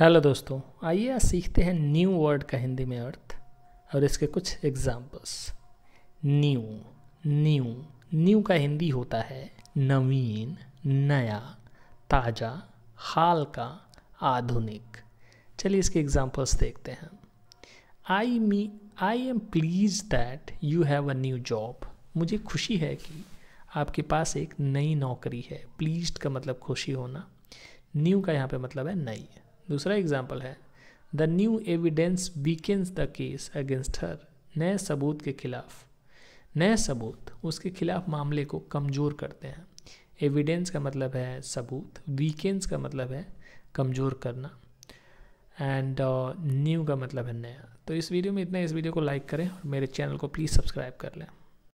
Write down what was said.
hello दोस्तों आइए आज सीखते हैं न्यू वर्ड का हिंदी में अर्थ और इसके कुछ एग्जाम्पल्स न्यू न्यू न्यू का हिंदी होता है नवीन नया ताज़ा हाल का आधुनिक चलिए इसके एग्जाम्पल्स देखते हैं I me I am please that you have a new job मुझे खुशी है कि आपके पास एक नई नौकरी है प्लीज का मतलब खुशी होना न्यू का यहाँ पे मतलब है नई दूसरा एग्जाम्पल है the new evidence weakens the case against her नए सबूत के खिलाफ नए सबूत उसके खिलाफ मामले को कमज़ोर करते हैं एविडेंस का मतलब है सबूत वीकेंस का मतलब है कमज़ोर करना एंड न्यू uh, का मतलब है नया तो इस वीडियो में इतना इस वीडियो को लाइक करें और मेरे चैनल को प्लीज़ सब्सक्राइब कर लें